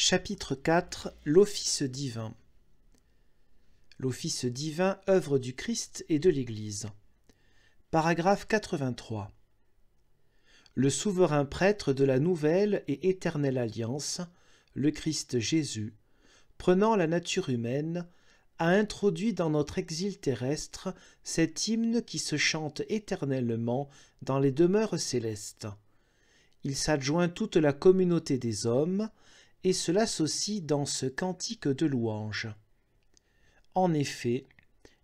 Chapitre 4 L'Office divin L'Office divin, œuvre du Christ et de l'Église. Paragraphe 83 Le souverain prêtre de la nouvelle et éternelle alliance, le Christ Jésus, prenant la nature humaine, a introduit dans notre exil terrestre cet hymne qui se chante éternellement dans les demeures célestes. Il s'adjoint toute la communauté des hommes, et cela s'associe dans ce cantique de louange. En effet,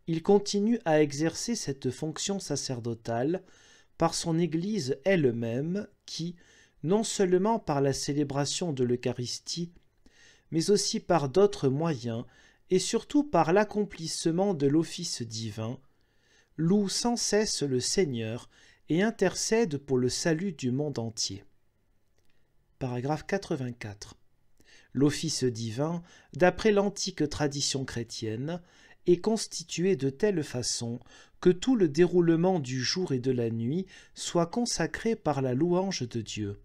il continue à exercer cette fonction sacerdotale par son Église elle-même qui, non seulement par la célébration de l'Eucharistie, mais aussi par d'autres moyens et surtout par l'accomplissement de l'office divin, loue sans cesse le Seigneur et intercède pour le salut du monde entier. Paragraphe 84 l'office divin, d'après l'antique tradition chrétienne, est constitué de telle façon que tout le déroulement du jour et de la nuit soit consacré par la louange de Dieu.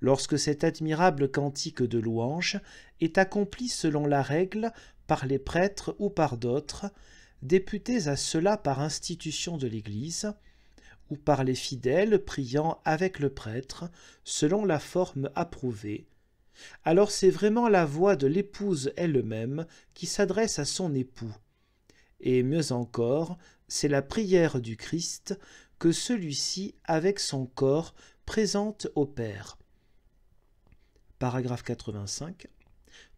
Lorsque cet admirable cantique de louange est accompli selon la règle par les prêtres ou par d'autres, députés à cela par institution de l'Église, ou par les fidèles priant avec le prêtre, selon la forme approuvée, alors c'est vraiment la voix de l'épouse elle-même qui s'adresse à son époux. Et mieux encore, c'est la prière du Christ que celui-ci, avec son corps, présente au Père. Paragraphe 85.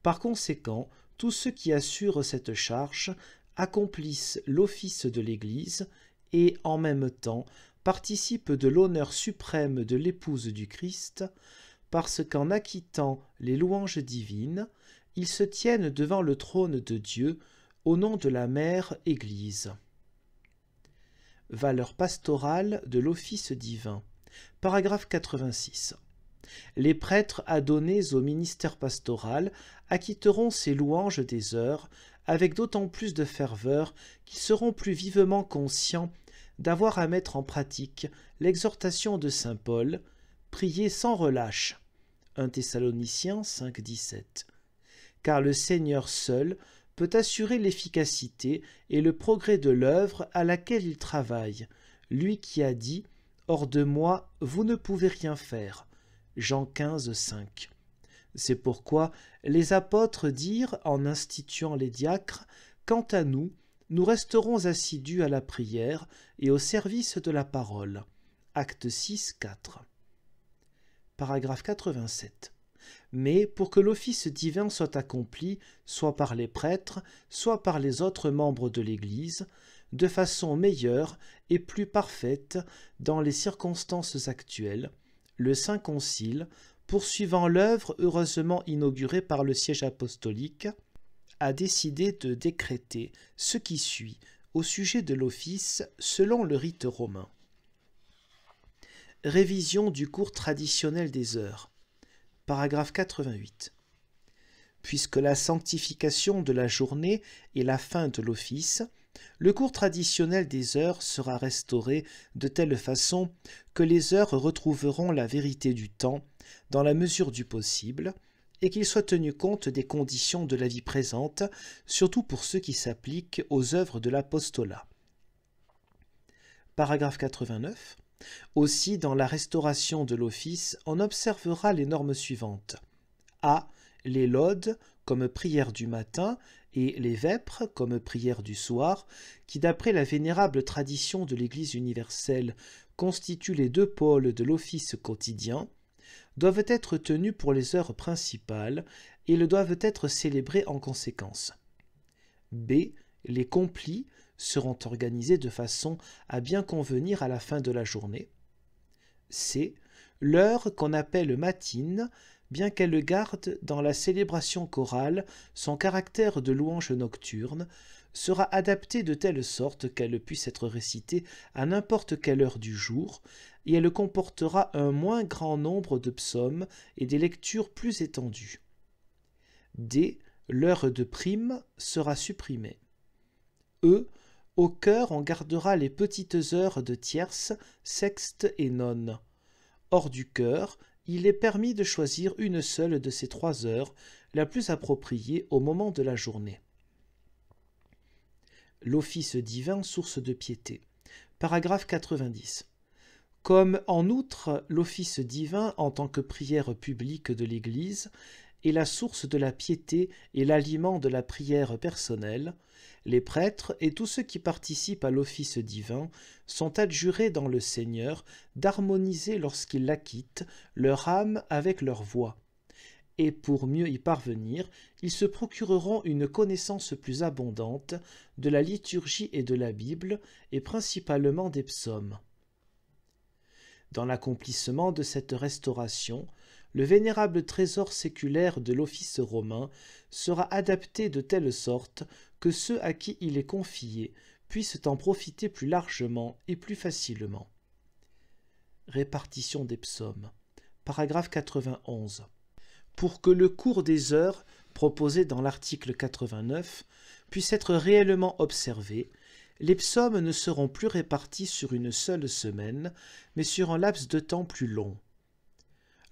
Par conséquent, tous ceux qui assurent cette charge accomplissent l'office de l'Église et, en même temps, participent de l'honneur suprême de l'épouse du Christ, parce qu'en acquittant les louanges divines, ils se tiennent devant le trône de Dieu au nom de la Mère Église. Valeur pastorale de l'office divin. Paragraphe 86. Les prêtres adonnés au ministère pastoral acquitteront ces louanges des heures avec d'autant plus de ferveur qu'ils seront plus vivement conscients d'avoir à mettre en pratique l'exhortation de saint Paul, prier sans relâche 1 Thessaloniciens 5, 17. Car le Seigneur seul peut assurer l'efficacité et le progrès de l'œuvre à laquelle il travaille, lui qui a dit Hors de moi, vous ne pouvez rien faire. Jean 15, 5. C'est pourquoi les apôtres dirent, en instituant les diacres, Quant à nous, nous resterons assidus à la prière et au service de la parole. Acte 6, 4 paragraphe 87. Mais pour que l'office divin soit accompli, soit par les prêtres, soit par les autres membres de l'Église, de façon meilleure et plus parfaite dans les circonstances actuelles, le Saint Concile, poursuivant l'œuvre heureusement inaugurée par le siège apostolique, a décidé de décréter ce qui suit au sujet de l'office selon le rite romain. Révision du cours traditionnel des heures. Paragraphe 88. Puisque la sanctification de la journée est la fin de l'office, le cours traditionnel des heures sera restauré de telle façon que les heures retrouveront la vérité du temps, dans la mesure du possible, et qu'il soit tenu compte des conditions de la vie présente, surtout pour ceux qui s'appliquent aux œuvres de l'apostolat. Paragraphe 89. Aussi, dans la restauration de l'office, on observera les normes suivantes. A. Les lodes comme prière du matin, et les vêpres, comme prière du soir, qui, d'après la vénérable tradition de l'Église universelle, constituent les deux pôles de l'office quotidien, doivent être tenus pour les heures principales et le doivent être célébrés en conséquence. B. Les complis, seront organisées de façon à bien convenir à la fin de la journée. C. l'heure qu'on appelle matine, bien qu'elle garde dans la célébration chorale son caractère de louange nocturne, sera adaptée de telle sorte qu'elle puisse être récitée à n'importe quelle heure du jour, et elle comportera un moins grand nombre de psaumes et des lectures plus étendues. D. L'heure de prime sera supprimée. E. Au cœur, on gardera les petites heures de tierce, sexte et non. Hors du cœur, il est permis de choisir une seule de ces trois heures, la plus appropriée au moment de la journée. L'office divin, source de piété. Paragraphe 90. Comme en outre l'office divin en tant que prière publique de l'Église la source de la piété et l'aliment de la prière personnelle, les prêtres et tous ceux qui participent à l'office divin sont adjurés dans le Seigneur d'harmoniser lorsqu'ils l'acquittent leur âme avec leur voix. Et pour mieux y parvenir, ils se procureront une connaissance plus abondante de la liturgie et de la Bible, et principalement des psaumes. Dans l'accomplissement de cette restauration, le vénérable trésor séculaire de l'office romain sera adapté de telle sorte que ceux à qui il est confié puissent en profiter plus largement et plus facilement. Répartition des psaumes. Paragraphe 91. Pour que le cours des heures proposé dans l'article 89 puisse être réellement observé, les psaumes ne seront plus répartis sur une seule semaine, mais sur un laps de temps plus long.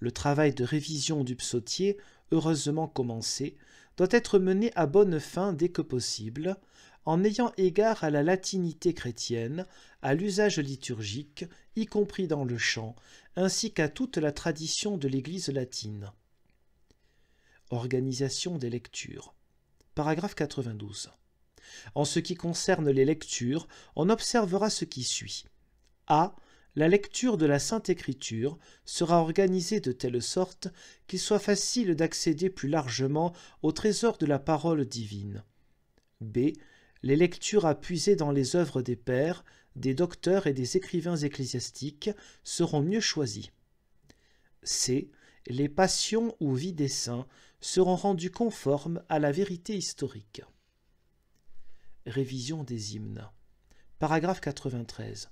Le travail de révision du psautier, heureusement commencé, doit être mené à bonne fin dès que possible, en ayant égard à la latinité chrétienne, à l'usage liturgique, y compris dans le chant, ainsi qu'à toute la tradition de l'Église latine. Organisation des lectures. Paragraphe 92. En ce qui concerne les lectures, on observera ce qui suit. A la lecture de la Sainte Écriture sera organisée de telle sorte qu'il soit facile d'accéder plus largement au trésor de la parole divine. B. Les lectures appuisées dans les œuvres des pères, des docteurs et des écrivains ecclésiastiques seront mieux choisies. C. Les passions ou vies des saints seront rendues conformes à la vérité historique. Révision des hymnes. Paragraphe 93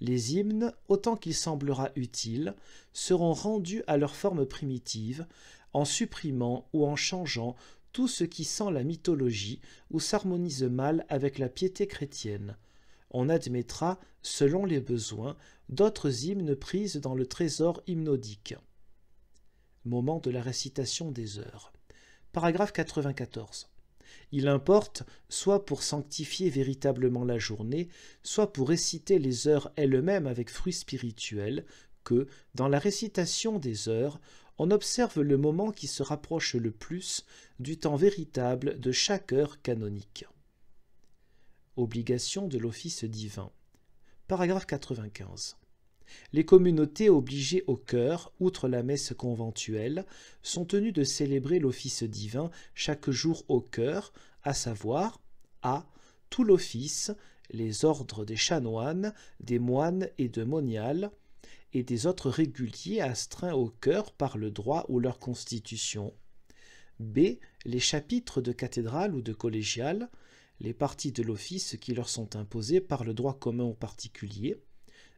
les hymnes, autant qu'il semblera utile, seront rendus à leur forme primitive, en supprimant ou en changeant tout ce qui sent la mythologie ou s'harmonise mal avec la piété chrétienne. On admettra, selon les besoins, d'autres hymnes prises dans le trésor hymnodique. Moment de la récitation des heures. Paragraphe 94. Il importe, soit pour sanctifier véritablement la journée, soit pour réciter les heures elles-mêmes avec fruit spirituel, que, dans la récitation des heures, on observe le moment qui se rapproche le plus du temps véritable de chaque heure canonique. Obligation de l'office divin. Paragraphe 95. Les communautés obligées au cœur, outre la messe conventuelle, sont tenues de célébrer l'office divin chaque jour au cœur, à savoir a. tout l'office, les ordres des chanoines, des moines et de moniales, et des autres réguliers astreints au cœur par le droit ou leur constitution. B. Les chapitres de cathédrale ou de collégiale, les parties de l'office qui leur sont imposées par le droit commun ou particulier,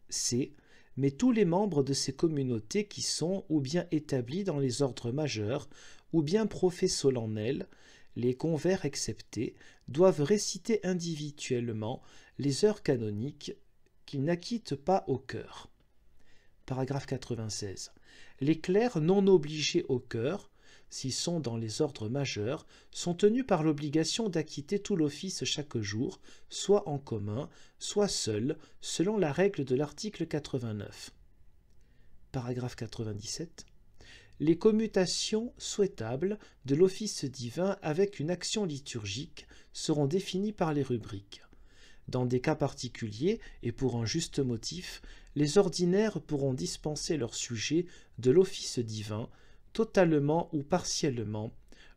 C mais tous les membres de ces communautés qui sont ou bien établis dans les ordres majeurs, ou bien profets solennels, les convers exceptés, doivent réciter individuellement les heures canoniques qu'ils n'acquittent pas au cœur. Paragraphe 96. Les clercs non obligés au cœur s'ils sont dans les ordres majeurs, sont tenus par l'obligation d'acquitter tout l'office chaque jour, soit en commun, soit seul, selon la règle de l'article 89. Paragraphe 97. Les commutations souhaitables de l'office divin avec une action liturgique seront définies par les rubriques. Dans des cas particuliers et pour un juste motif, les ordinaires pourront dispenser leur sujet de l'office divin totalement ou partiellement,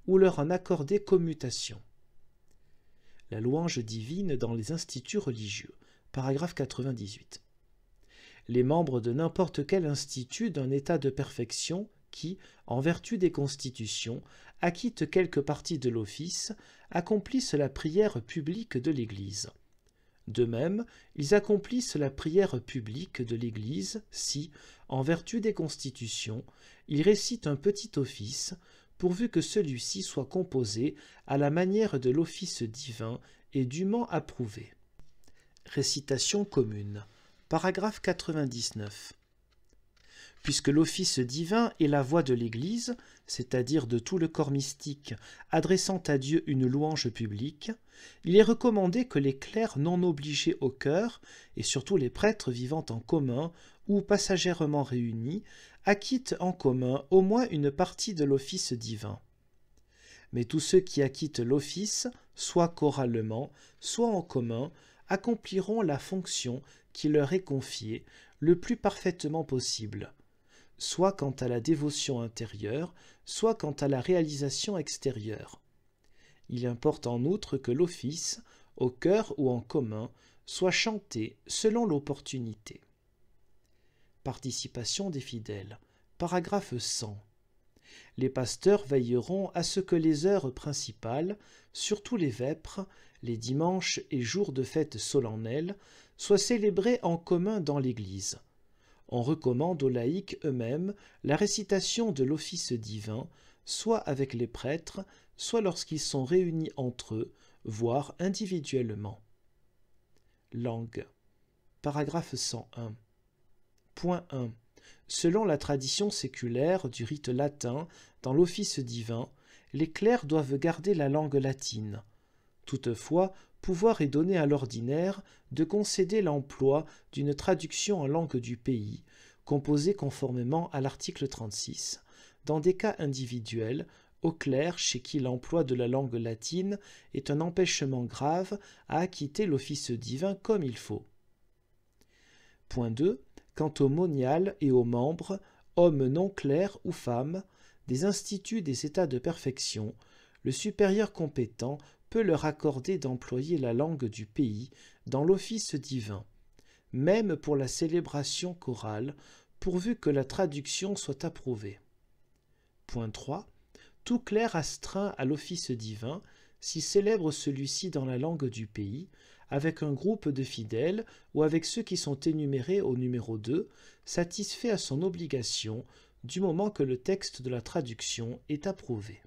ou leur en accorder commutation. La louange divine dans les instituts religieux. Paragraphe 98. Les membres de n'importe quel institut d'un état de perfection qui, en vertu des constitutions, acquittent quelque partie de l'office, accomplissent la prière publique de l'Église. De même, ils accomplissent la prière publique de l'Église si, en vertu des constitutions, ils récitent un petit office, pourvu que celui-ci soit composé à la manière de l'office divin et dûment approuvé. Récitation commune. Paragraphe 99 puisque l'office divin est la voix de l'Église, c'est-à-dire de tout le corps mystique, adressant à Dieu une louange publique, il est recommandé que les clercs non obligés au cœur, et surtout les prêtres vivant en commun ou passagèrement réunis, acquittent en commun au moins une partie de l'office divin. Mais tous ceux qui acquittent l'office, soit choralement, soit en commun, accompliront la fonction qui leur est confiée le plus parfaitement possible, soit quant à la dévotion intérieure, soit quant à la réalisation extérieure. Il importe en outre que l'office, au cœur ou en commun, soit chanté selon l'opportunité. Participation des fidèles. Paragraphe 100. Les pasteurs veilleront à ce que les heures principales, surtout les vêpres, les dimanches et jours de fête solennelle, soient célébrées en commun dans l'Église, on recommande aux laïcs eux-mêmes la récitation de l'office divin, soit avec les prêtres, soit lorsqu'ils sont réunis entre eux, voire individuellement. Langue. Paragraphe 101. Point 1. Selon la tradition séculaire du rite latin, dans l'office divin, les clercs doivent garder la langue latine. Toutefois, pouvoir est donné à l'ordinaire de concéder l'emploi d'une traduction en langue du pays, composée conformément à l'article 36, dans des cas individuels, au clerc chez qui l'emploi de la langue latine est un empêchement grave à acquitter l'office divin comme il faut. Point 2. Quant aux moniales et aux membres, hommes non clercs ou femmes, des instituts des états de perfection, le supérieur compétent peut leur accorder d'employer la langue du pays dans l'office divin, même pour la célébration chorale, pourvu que la traduction soit approuvée. Point 3. Tout clerc astreint à l'office divin s'y célèbre celui-ci dans la langue du pays, avec un groupe de fidèles ou avec ceux qui sont énumérés au numéro 2, satisfait à son obligation du moment que le texte de la traduction est approuvé.